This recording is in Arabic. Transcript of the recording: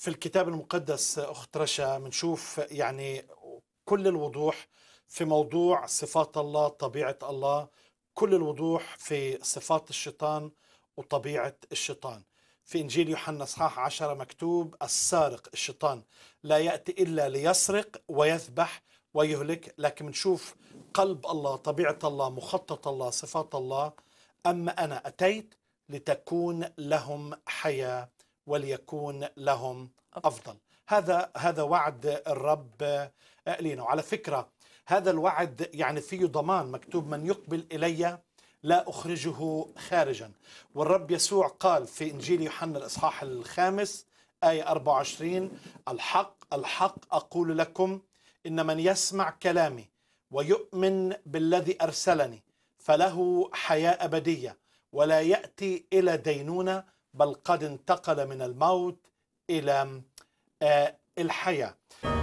في الكتاب المقدس أخت رشا بنشوف يعني كل الوضوح في موضوع صفات الله طبيعة الله كل الوضوح في صفات الشيطان وطبيعة الشيطان في إنجيل يوحنا إصحاح 10 مكتوب السارق الشيطان لا يأتي إلا ليسرق ويذبح ويهلك لكن بنشوف قلب الله طبيعة الله مخطط الله صفات الله أما أنا أتيت لتكون لهم حياة وليكون لهم افضل هذا هذا وعد الرب آه، لينا وعلى فكره هذا الوعد يعني فيه ضمان مكتوب من يقبل الي لا اخرجه خارجا والرب يسوع قال في انجيل يوحنا الاصحاح الخامس ايه 24 الحق الحق اقول لكم ان من يسمع كلامي ويؤمن بالذي ارسلني فله حياه ابديه ولا ياتي الى دينونه بل قد انتقل من الموت إلى آه، الحياة